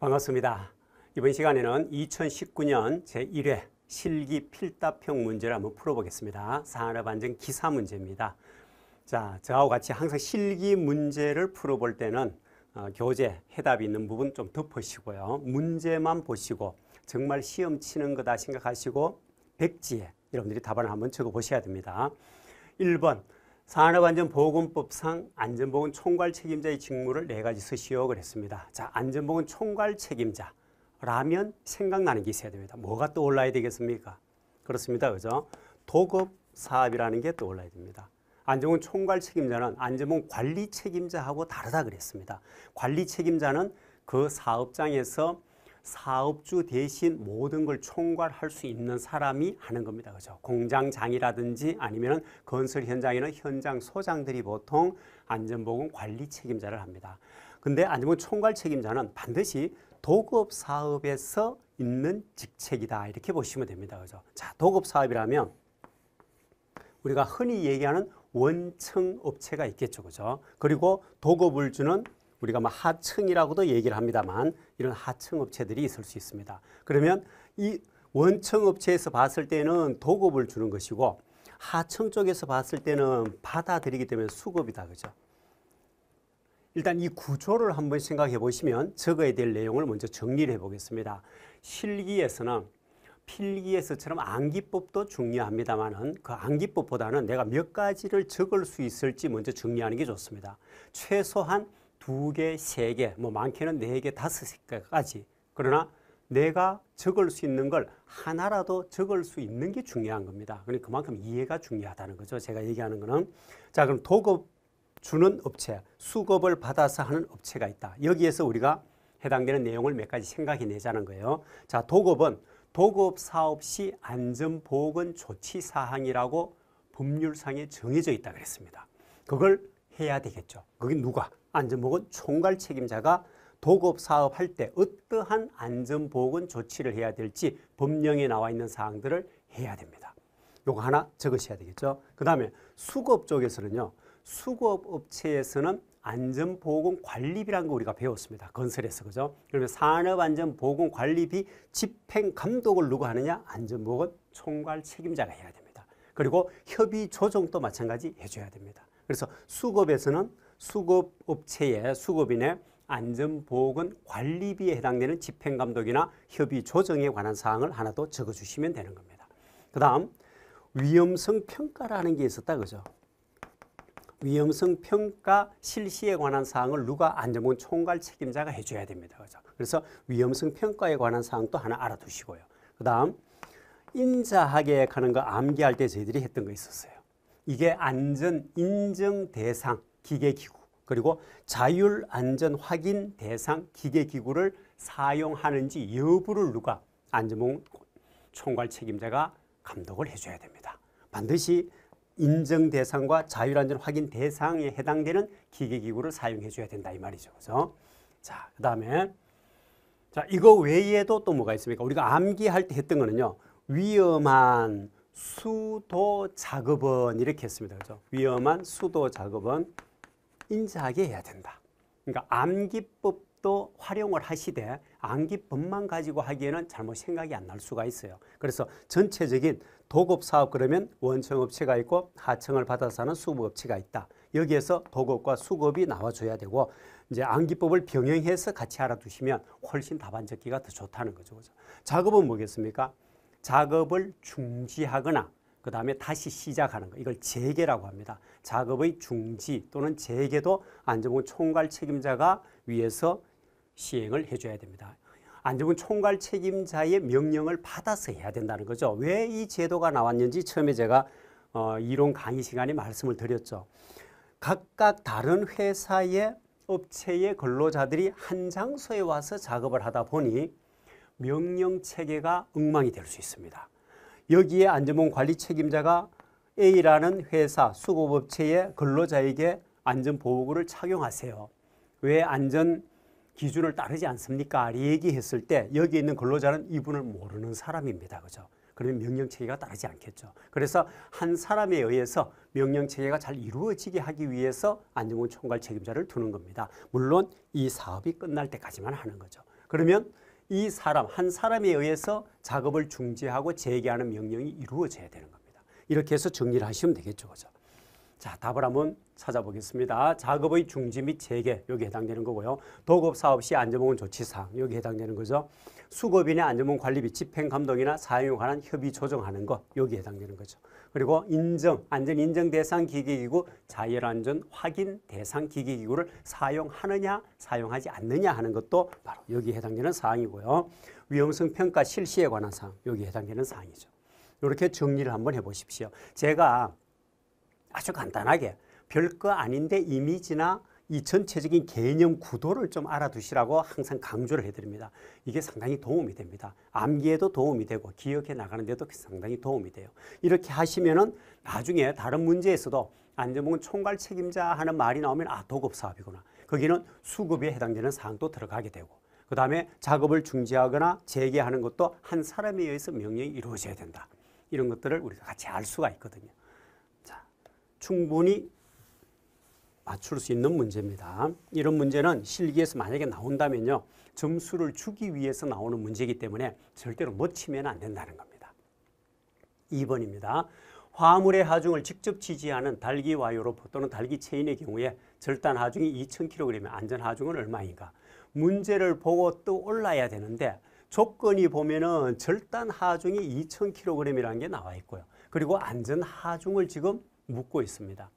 반갑습니다. 이번 시간에는 2019년 제1회 실기 필답형 문제를 한번 풀어보겠습니다. 산업안전 기사 문제입니다. 자, 저하고 같이 항상 실기 문제를 풀어볼 때는 어, 교재 해답이 있는 부분 좀 덮으시고요. 문제만 보시고 정말 시험 치는 거다 생각하시고 백지에 여러분들이 답안을 한번 적어보셔야 됩니다. 1번 산업안전보건법상 안전보건 총괄 책임자의 직무를 네 가지 쓰시오 그랬습니다. 자, 안전보건 총괄 책임자라면 생각나는 게 있어야 됩니다. 뭐가 떠올라야 되겠습니까? 그렇습니다. 그죠? 도급 사업이라는 게 떠올라야 됩니다. 안전보건 총괄 책임자는 안전보건 관리 책임자하고 다르다 그랬습니다. 관리 책임자는 그 사업장에서 사업주 대신 모든 걸 총괄할 수 있는 사람이 하는 겁니다. 그죠? 공장장이라든지 아니면 건설 현장에는 현장 소장들이 보통 안전보건 관리 책임자를 합니다. 근데 안전보건 총괄 책임자는 반드시 도급 사업에서 있는 직책이다. 이렇게 보시면 됩니다. 그죠? 자, 도급 사업이라면 우리가 흔히 얘기하는 원청 업체가 있겠죠. 그죠? 그리고 도급을 주는 우리가 뭐 하층이라고도 얘기를 합니다만 이런 하층 업체들이 있을 수 있습니다. 그러면 이원청 업체에서 봤을 때는 도급을 주는 것이고 하층 쪽에서 봤을 때는 받아들이기 때문에 수급이다 그죠? 일단 이 구조를 한번 생각해 보시면 적어야 될 내용을 먼저 정리를 해 보겠습니다. 실기에서는 필기에서처럼 암기법도 중요합니다만 그 암기법보다는 내가 몇 가지를 적을 수 있을지 먼저 정리하는 게 좋습니다. 최소한 두 개, 세 개, 뭐 많게는 네 개, 다섯 개까지. 그러나 내가 적을 수 있는 걸 하나라도 적을 수 있는 게 중요한 겁니다. 그러니까 그만큼 이해가 중요하다는 거죠. 제가 얘기하는 거는. 자, 그럼 도급 주는 업체, 수급을 받아서 하는 업체가 있다. 여기에서 우리가 해당되는 내용을 몇 가지 생각해 내자는 거예요. 자, 도급은 도급 사업 시 안전보건 조치 사항이라고 법률상에 정해져 있다 그랬습니다. 그걸 해야 되겠죠. 그게 누가? 안전보건 총괄 책임자가 도급 사업할 때 어떠한 안전보건 조치를 해야 될지 법령에 나와 있는 사항들을 해야 됩니다. 요거 하나 적으셔야 되겠죠. 그 다음에 수급 쪽에서는요. 수급업체에서는 안전보건관리비라는 거 우리가 배웠습니다. 건설에서 그죠? 그러면 산업안전보건관리비 집행감독을 누가 하느냐? 안전보건 총괄 책임자가 해야 됩니다. 그리고 협의조정도 마찬가지 해줘야 됩니다. 그래서 수급에서는 수급업체의 수급인의 안전보건 관리비에 해당되는 집행감독이나 협의 조정에 관한 사항을 하나 더 적어주시면 되는 겁니다. 그 다음 위험성 평가라는 게 있었다 그죠? 위험성 평가 실시에 관한 사항을 누가 안전보건 총괄 책임자가 해줘야 됩니다. 그죠? 그래서 위험성 평가에 관한 사항도 하나 알아두시고요. 그 다음 인자하게 하는 거 암기할 때 저희들이 했던 거 있었어요. 이게 안전 인증 대상 기계기구 그리고 자율 안전 확인 대상 기계기구를 사용하는지 여부를 누가 안전보 총괄 책임자가 감독을 해줘야 됩니다. 반드시 인증 대상과 자율안전 확인 대상에 해당되는 기계기구를 사용해줘야 된다 이 말이죠. 그래서 자 그다음에 자 이거 외에도 또 뭐가 있습니까? 우리가 암기할 때 했던 거는요 위험한 수도 작업은 이렇게 했습니다. 그죠? 위험한 수도 작업은 인지하게 해야 된다. 그러니까 암기법도 활용을 하시되 암기법만 가지고 하기에는 잘못 생각이 안 날 수가 있어요. 그래서 전체적인 도급 사업 그러면 원청업체가 있고 하청을 받아서 하는 수급업체가 있다. 여기에서 도급과 수급이 나와줘야 되고 이제 암기법을 병행해서 같이 알아두시면 훨씬 답안 적기가 더 좋다는 거죠. 작업은 뭐겠습니까? 작업을 중지하거나 그 다음에 다시 시작하는 거 이걸 재개라고 합니다. 작업의 중지 또는 재개도 안정훈 총괄 책임자가 위에서 시행을 해줘야 됩니다. 안정훈 총괄 책임자의 명령을 받아서 해야 된다는 거죠. 왜 이 제도가 나왔는지 처음에 제가 어, 이론 강의 시간에 말씀을 드렸죠. 각각 다른 회사의 업체의 근로자들이 한 장소에 와서 작업을 하다 보니 명령 체계가 엉망이 될 수 있습니다. 여기에 안전보험 관리 책임자가 A라는 회사 수급업체의 근로자에게 안전보호구를 착용하세요. 왜 안전 기준을 따르지 않습니까? 얘기했을 때 여기 있는 근로자는 이분을 모르는 사람입니다. 그죠? 그러면 명령체계가 따르지 않겠죠. 그래서 한 사람에 의해서 명령체계가 잘 이루어지게 하기 위해서 안전보험 총괄 책임자를 두는 겁니다. 물론 이 사업이 끝날 때까지만 하는 거죠. 그러면 이 사람 한 사람에 의해서 작업을 중지하고 재개하는 명령이 이루어져야 되는 겁니다. 이렇게 해서 정리를 하시면 되겠죠. 그죠? 자, 답을 한번 찾아보겠습니다. 작업의 중지 및 재개 여기 해당되는 거고요. 도급 사업 시 안전보건 조치사항 여기 해당되는 거죠. 수급인의 안전보건 관리비 집행 감독이나 사용에 관한 협의 조정하는 거 여기 해당되는 거죠. 그리고 인정 안전 인정 대상 기계기구 자율 안전 확인 대상 기계기구를 사용하느냐 사용하지 않느냐 하는 것도 바로 여기 해당되는 사항이고요. 위험성 평가 실시에 관한 사항 여기 해당되는 사항이죠. 이렇게 정리를 한번 해보십시오. 제가 아주 간단하게 별거 아닌데 이미지나 이 전체적인 개념 구도를 좀 알아두시라고 항상 강조를 해드립니다. 이게 상당히 도움이 됩니다. 암기에도 도움이 되고 기억해 나가는 데도 상당히 도움이 돼요. 이렇게 하시면은 나중에 다른 문제에서도 안전보건 총괄 책임자 하는 말이 나오면 아 도급 사업이구나. 거기는 수급에 해당되는 사항도 들어가게 되고 그 다음에 작업을 중지하거나 재개하는 것도 한 사람에 의해서 명령이 이루어져야 된다. 이런 것들을 우리가 같이 알 수가 있거든요. 충분히 맞출 수 있는 문제입니다. 이런 문제는 실기에서 만약에 나온다면요. 점수를 주기 위해서 나오는 문제이기 때문에 절대로 멋치면 안 된다는 겁니다. 2번입니다. 화물의 하중을 직접 지지하는 달기 와이로 또는 달기 체인의 경우에 절단 하중이 2000kg이면 안전 하중은 얼마인가? 문제를 보고 또 올라야 되는데 조건이 보면은 절단 하중이 2000kg이라는 게 나와 있고요. 그리고 안전 하중을 지금 묻고 있습니다.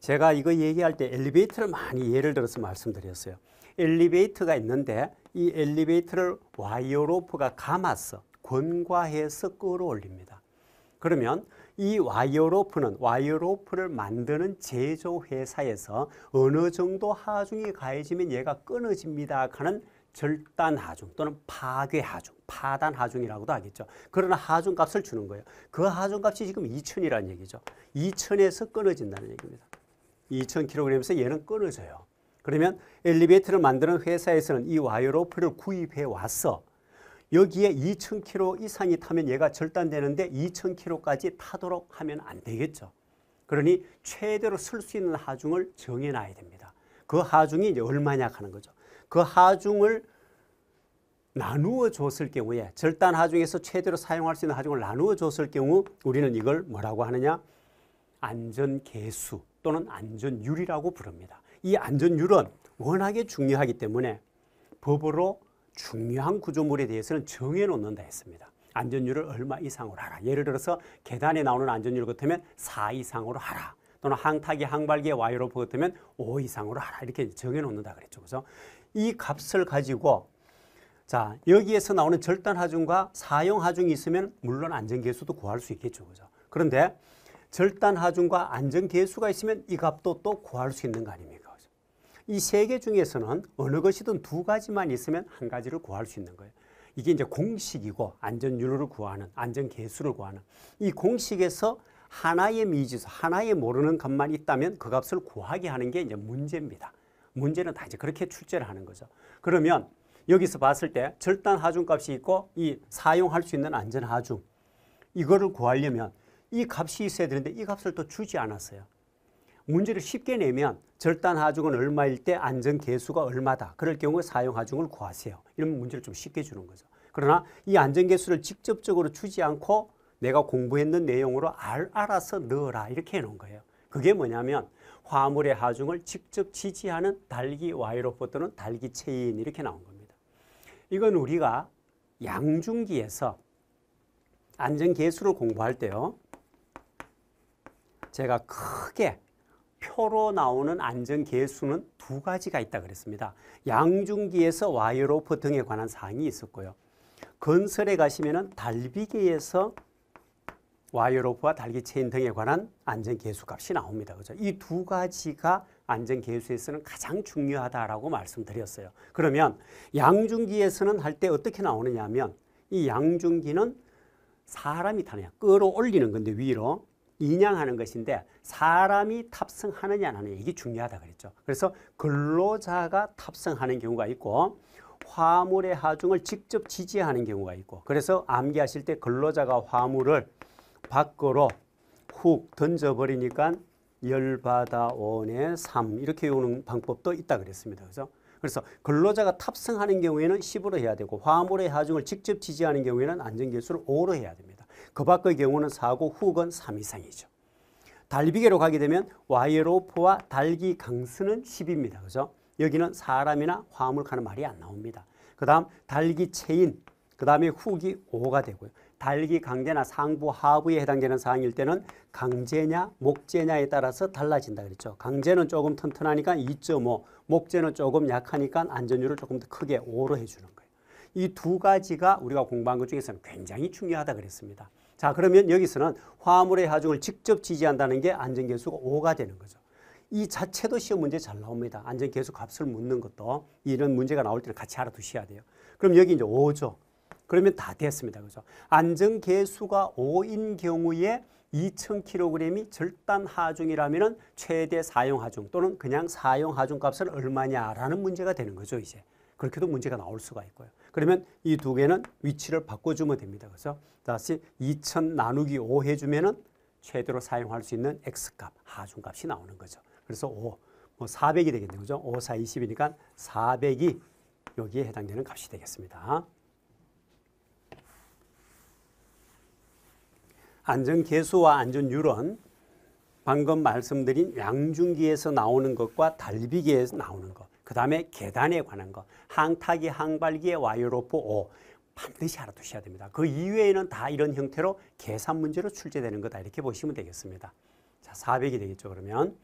제가 이거 얘기할 때 엘리베이터를 많이 예를 들어서 말씀드렸어요. 엘리베이터가 있는데 이 엘리베이터를 와이어 로프가 감아서 권과해서 끌어올립니다. 그러면 이 와이어 로프는 와이어 로프를 만드는 제조 회사에서 어느 정도 하중이 가해지면 얘가 끊어집니다 하는 절단 하중 또는 파괴 하중, 파단 하중이라고도 하겠죠. 그러나 하중 값을 주는 거예요. 그 하중 값이 지금 2천이라는 얘기죠. 2천에서 끊어진다는 얘기입니다. 2,000kg에서 얘는 끊어져요. 그러면 엘리베이터를 만드는 회사에서는 이 와이어로프를 구입해 와서 여기에 2,000kg 이상이 타면 얘가 절단되는데 2,000kg까지 타도록 하면 안 되겠죠. 그러니 최대로 쓸 수 있는 하중을 정해놔야 됩니다. 그 하중이 이제 얼마냐 하는 거죠. 그 하중을 나누어 줬을 경우에 절단 하중에서 최대로 사용할 수 있는 하중을 나누어 줬을 경우 우리는 이걸 뭐라고 하느냐? 안전계수 또는 안전율이라고 부릅니다. 이 안전율은 워낙에 중요하기 때문에 법으로 중요한 구조물에 대해서는 정해놓는다 했습니다. 안전율을 얼마 이상으로 하라. 예를 들어서 계단에 나오는 안전율 같으면 4 이상으로 하라. 또는 항타기, 항발기의 와이로프 같으면 5 이상으로 하라. 이렇게 정해놓는다 그랬죠. 그래서 이 값을 가지고 자 여기에서 나오는 절단하중과 사용하중이 있으면 물론 안전계수도 구할 수 있겠죠. 그죠? 그런데 절단하중과 안전계수가 있으면 이 값도 또 구할 수 있는 거 아닙니까? 그죠? 이 세 개 중에서는 어느 것이든 두 가지만 있으면 한 가지를 구할 수 있는 거예요. 이게 이제 공식이고 안전율을 구하는 안전계수를 구하는 이 공식에서 하나의 미지수 하나의 모르는 값만 있다면 그 값을 구하게 하는 게 이제 문제입니다. 문제는 다 이제 그렇게 출제를 하는 거죠. 그러면 여기서 봤을 때 절단 하중값이 있고 이 사용할 수 있는 안전 하중 이거를 구하려면 이 값이 있어야 되는데 이 값을 또 주지 않았어요. 문제를 쉽게 내면 절단 하중은 얼마일 때 안전 개수가 얼마다. 그럴 경우에 사용 하중을 구하세요. 이런 문제를 좀 쉽게 주는 거죠. 그러나 이 안전 개수를 직접적으로 주지 않고 내가 공부했는 내용으로 알, 알아서 넣어라 이렇게 해놓은 거예요. 그게 뭐냐면 화물의 하중을 직접 지지하는 달기 와이로프 또는 달기 체인 이렇게 나온 겁니다. 이건 우리가 양중기에서 안전계수를 공부할 때요. 제가 크게 표로 나오는 안전계수는 두 가지가 있다 그랬습니다. 양중기에서 와이로프 등에 관한 사항이 있었고요. 건설에 가시면 달비계에서 와이어로프와 달기 체인 등에 관한 안전 계수 값이 나옵니다. 그죠? 이 두 가지가 안전 계수에서는 가장 중요하다라고 말씀드렸어요. 그러면 양중기에서는 할 때 어떻게 나오느냐 하면 이 양중기는 사람이 타느냐 끌어올리는 건데 위로 인양하는 것인데 사람이 탑승하느냐 안 하느냐 이게 중요하다 그랬죠. 그래서 근로자가 탑승하는 경우가 있고 화물의 하중을 직접 지지하는 경우가 있고 그래서 암기하실 때 근로자가 화물을 밖으로 훅 던져버리니까 열받아온의 3 이렇게 오는 방법도 있다 그랬습니다. 그래서 그래서 근로자가 탑승하는 경우에는 10으로 해야 되고 화물의 하중을 직접 지지하는 경우에는 안전계수를 5로 해야 됩니다. 그 밖의 경우는 사고 훅은 3 이상이죠. 달비계로 가게 되면 와이로프와 달기 강스는 10입니다. 그죠? 여기는 사람이나 화물 가는 말이 안 나옵니다. 그 다음 달기 체인, 그 다음에 훅이 5가 되고요. 달기 강제나 상부 하부에 해당되는 사항일 때는 강제냐 목재냐에 따라서 달라진다 그랬죠. 강제는 조금 튼튼하니까 2.5, 뭐. 목재는 조금 약하니까 안전율을 조금 더 크게 5로 해주는 거예요. 이 두 가지가 우리가 공부한 것 중에서는 굉장히 중요하다 그랬습니다. 자 그러면 여기서는 화물의 하중을 직접 지지한다는 게 안전계수가 5가 되는 거죠. 이 자체도 시험 문제 잘 나옵니다. 안전계수 값을 묻는 것도 이런 문제가 나올 때는 같이 알아두셔야 돼요. 그럼 여기 이제 5죠. 그러면 다 됐습니다. 그죠? 안정 개수가 5인 경우에 2000kg이 절단 하중이라면 최대 사용 하중 또는 그냥 사용 하중 값은 얼마냐라는 문제가 되는 거죠. 이제 그렇게도 문제가 나올 수가 있고요. 그러면 이 두 개는 위치를 바꿔주면 됩니다. 그래서 다시 2000 나누기 5 해주면은 최대로 사용할 수 있는 x값, 하중값이 나오는 거죠. 그래서 5, 뭐 400이 되겠네요. 그죠? 5, 4, 20이니까 400이 여기에 해당되는 값이 되겠습니다. 안전 개수와 안전 유런 방금 말씀드린 양중기에서 나오는 것과 달비기에서 나오는 것, 그 다음에 계단에 관한 것, 항타기, 항발기의 와이로프 O 반드시 알아두셔야 됩니다. 그 이외에는 다 이런 형태로 계산 문제로 출제되는 거다 이렇게 보시면 되겠습니다. 자, 400이 되겠죠 그러면.